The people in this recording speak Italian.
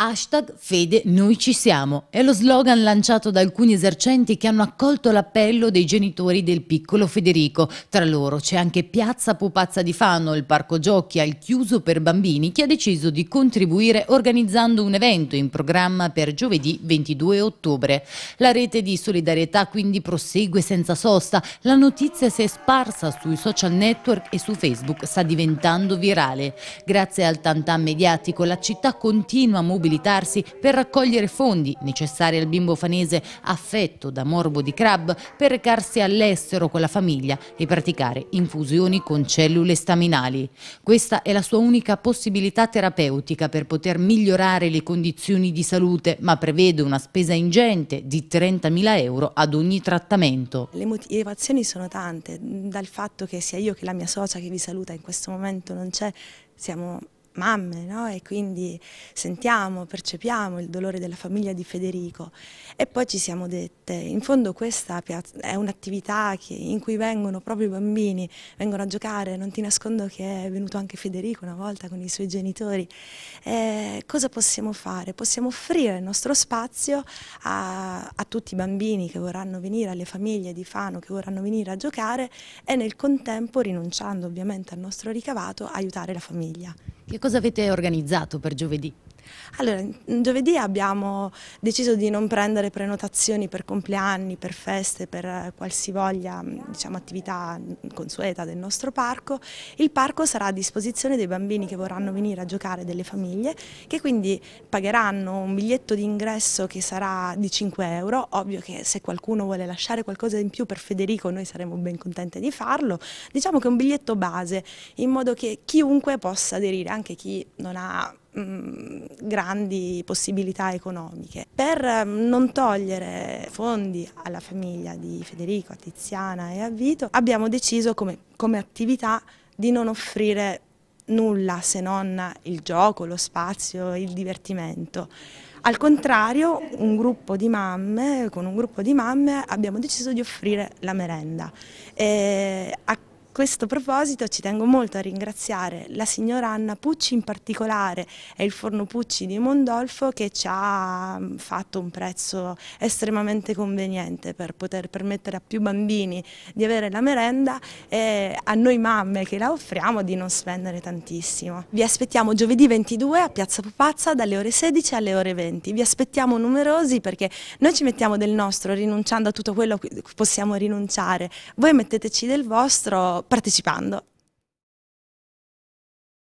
Hashtag Fede noi ci siamo è lo slogan lanciato da alcuni esercenti che hanno accolto l'appello dei genitori del piccolo Federico. Tra loro c'è anche Piazza Pupazza di Fano, il parco giochi al chiuso per bambini, che ha deciso di contribuire organizzando un evento in programma per giovedì 22 ottobre. La rete di solidarietà quindi prosegue senza sosta. La notizia si è sparsa sui social network e su Facebook, sta diventando virale. Grazie al tantan mediatico la città continua a mobilitare mobilitarsi per raccogliere fondi necessari al bimbo fanese affetto da morbo di crab per recarsi all'estero con la famiglia e praticare infusioni con cellule staminali. Questa è la sua unica possibilità terapeutica per poter migliorare le condizioni di salute, ma prevede una spesa ingente di 30.000 euro ad ogni trattamento. Le motivazioni sono tante, dal fatto che sia io che la mia socia che vi saluta in questo momento non c'è, siamo mamme, no? e quindi sentiamo, percepiamo il dolore della famiglia di Federico e poi ci siamo dette, in fondo questa è un'attività in cui vengono proprio i bambini, vengono a giocare, non ti nascondo che è venuto anche Federico una volta con i suoi genitori, eh, cosa possiamo fare? Possiamo offrire il nostro spazio a, a tutti i bambini che vorranno venire, alle famiglie di Fano che vorranno venire a giocare e nel contempo rinunciando ovviamente al nostro ricavato aiutare la famiglia. Che cosa avete organizzato per giovedì? Allora, giovedì abbiamo deciso di non prendere prenotazioni per compleanni, per feste, per qualsivoglia diciamo, attività consueta del nostro parco. Il parco sarà a disposizione dei bambini che vorranno venire a giocare, delle famiglie, che quindi pagheranno un biglietto di ingresso che sarà di 5 euro. Ovvio che se qualcuno vuole lasciare qualcosa in più per Federico noi saremo ben contenti di farlo. Diciamo che è un biglietto base, in modo che chiunque possa aderire, anche chi non ha Mm, grandi possibilità economiche. Per mm, non togliere fondi alla famiglia di Federico, a Tiziana e a Vito, abbiamo deciso come, come attività di non offrire nulla se non il gioco, lo spazio, il divertimento. Al contrario, un gruppo di mamme, con un gruppo di mamme abbiamo deciso di offrire la merenda. E a questo proposito ci tengo molto a ringraziare la signora Anna Pucci in particolare e il forno Pucci di Mondolfo che ci ha mm, fatto un prezzo estremamente conveniente per poter permettere a più bambini di avere la merenda e a noi mamme che la offriamo di non spendere tantissimo. Vi aspettiamo giovedì 22 a Piazza Pupazza dalle ore 16 alle ore 20. Vi aspettiamo numerosi perché noi ci mettiamo del nostro rinunciando a tutto quello che possiamo rinunciare. Voi metteteci del vostro partecipando.